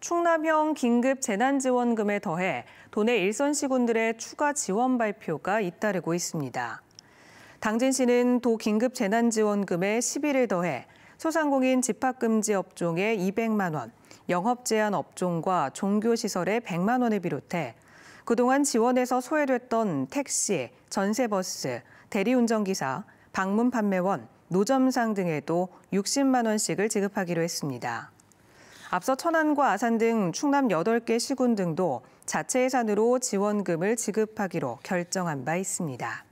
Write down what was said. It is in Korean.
충남형 긴급 재난지원금에 더해 도내 일선 시군들의 추가 지원 발표가 잇따르고 있습니다. 당진시는 도 긴급 재난지원금에 10일을 더해 소상공인 집합금지 업종에 200만 원, 영업 제한 업종과 종교시설에 100만 원을 비롯해 그동안 지원에서 소외됐던 택시, 전세버스, 대리운전기사, 방문 판매원, 노점상 등에도 60만 원씩을 지급하기로 했습니다. 앞서 천안과 아산 등 충남 8개 시군 등도 자체 예산으로 지원금을 지급하기로 결정한 바 있습니다.